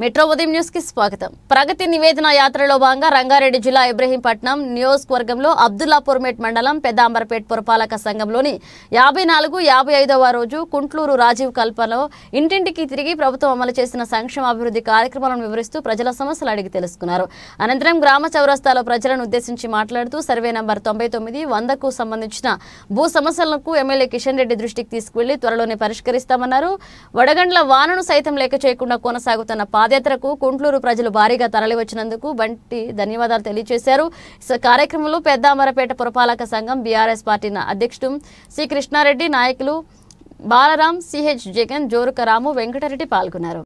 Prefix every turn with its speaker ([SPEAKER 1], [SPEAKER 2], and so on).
[SPEAKER 1] metro ఉదయం news కి స్వాగతం ప్రగతి నివేదన యాత్రలో భాగంగా రంగారెడ్డి జిల్లా ఇబ్రహీంపట్నం నియోజకవర్గంలో అబ్దుల్లాపూర్మేట్ మండలం పెద్దాంబర్పేట్ పురపాలక సంఘంలోని యాభై నాలుగు యాభై ఐదవ రోజు కుంట్లూరు రాజీవ్ కల్పలో ఇంటింటికి తిరిగి ప్రభుత్వం అమలు చేసిన సంక్షేమ అభివృద్ధి కార్యక్రమాలను వివరిస్తూ ప్రజల సమస్యలు అడిగి తెలుసుకున్నారు అనంతరం గ్రామ చౌరస్తాలో ప్రజలను ఉద్దేశించి మాట్లాడుతూ సర్వే నంబర్ తొంభై తొమ్మిది వందకు సంబంధించిన భూ సమస్యలకు ఎమ్మెల్యే కిషన్ రెడ్డి దృష్టికి తీసుకువెళ్లి త్వరలోనే పరిష్కరిస్తామన్నారు వడగండ్ల వానను సైతం లేక చేయకుండా కొనసాగుతున్న పాదయాత్రకు కుంట్లూరు ప్రజలు భారీగా తరలివచ్చినందుకు బంటి ధన్యవాదాలు తెలియజేశారు కార్యక్రమంలో పెద్దామరపేట పురపాలక సంఘం బీఆర్ఎస్ పార్టీ అధ్యక్షుడు శ్రీ కృష్ణారెడ్డి నాయకులు బాలరాం సిహెచ్ జగన్ జోరుకరాము వెంకటరెడ్డి పాల్గొన్నారు